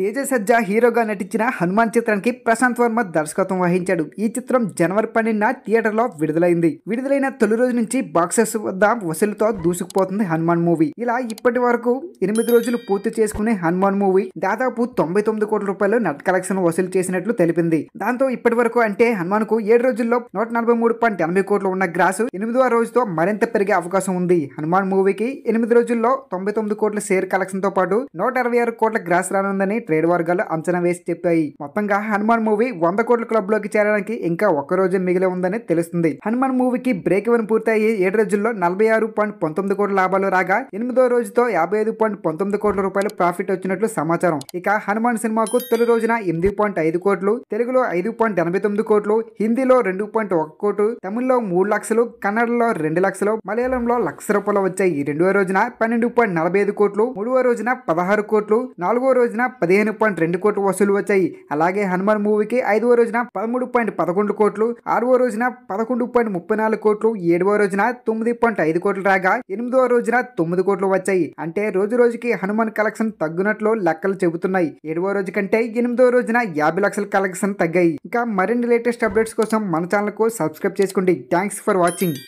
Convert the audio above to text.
తేజ సజ్జా హీరోగా నటించిన హనుమాన్ చిత్రానికి ప్రశాంత్ వర్మ దర్శకత్వం వహించాడు ఈ చిత్రం జనవరి పన్నెండున థియేటర్లో విడుదలైంది విడుదలైన తొలి రోజు నుంచి బాక్సెస్ వద్ద వసూలుతో దూసుకుపోతుంది హనుమాన్ మూవీ ఇలా ఇప్పటి వరకు ఎనిమిది రోజులు పూర్తి చేసుకునే హనుమాన్ మూవీ దాదాపు తొంభై తొమ్మిది కోట్ల రూపాయలు నెట్ కలెక్షన్ వసూలు చేసినట్లు తెలిపింది దాంతో ఇప్పటి వరకు అంటే హనుమాన్ కు ఏడు రోజుల్లో నూట నలభై మూడు పాయింట్ ఎనభై కోట్లు ఉన్న గ్రాసు ఎనిమిదవ రోజుతో మరింత పెరిగే అవకాశం ఉంది హనుమాన్ మూవీకి ఎనిమిది రోజుల్లో తొంభై తొమ్మిది కోట్ల షేర్ కలెక్షన్ తో పాటు నూట అరవై ఆరు కోట్ల గ్రాస్ రానుందని ట్రేడ్ వర్గాలు అంచనా వేసి చెప్పాయి మొత్తంగా హనుమాన్ మూవీ వంద కోట్ల క్లబ్ లోకి చేరడానికి ఇంకా ఒక్క రోజు మిగిలి ఉందని తెలుస్తుంది హనుమాన్ మూవీకి బ్రేక్ ఇవన్ పూర్తయి ఏడు రోజుల్లో నలభై ఆరు పాయింట్ పంతొమ్మిది కోట్ల లాభాలు రాగా ఎనిమిదో రోజుతో యాభై ఐదు పాయింట్ పంతొమ్మిది కోట్ల రూపాయలు ప్రాఫిట్ వచ్చినట్లు సమాచారం ఇక హనుమాన్ సినిమాకు తొలి రోజున ఎనిమిది పాయింట్ ఐదు కోట్లు తెలుగులో ఐదు పాయింట్ ఎనభై తొమ్మిది కోట్లు హిందీలో రెండు పాయింట్ ఒక కోట్లు తమిళ్లో మూడు లక్షలు కన్నడలో రెండు లక్షలు మలయాళంలో లక్ష రూపాయలు వచ్చాయి రెండవ రోజున పన్నెండు పాయింట్ నలభై ఐదు కోట్లు మూడవ రోజున పదహారు కోట్లు నాలుగో రోజున పదిహేను పదిహేను పాయింట్ రెండు కోట్లు వసూలు వచ్చాయి అలాగే హనుమాన్ మూవీకి ఐదవ రోజున పదమూడు పాయింట్ పదకొండు కోట్లు ఆరవ రోజున పదకొండు పాయింట్ ముప్పై నాలుగు కోట్లు ఏడవ రోజున తొమ్మిది పాయింట్ ఐదు కోట్లు రాగా ఎనిమిదవ రోజున తొమ్మిది కోట్లు వచ్చాయి అంటే రోజు రోజుకి హనుమాన్ కలెక్షన్ తగ్గునట్లు లెక్కలు చెబుతున్నాయి ఏడవ రోజు కంటే ఎనిమిదవ రోజున యాభై లక్షల కలెక్షన్ తగ్గాయి ఇంకా మరిన్ని లేటెస్ట్ అప్డేట్స్ కోసం మన కు సబ్స్క్రైబ్ చేసుకోండి థ్యాంక్స్ ఫర్ వాచింగ్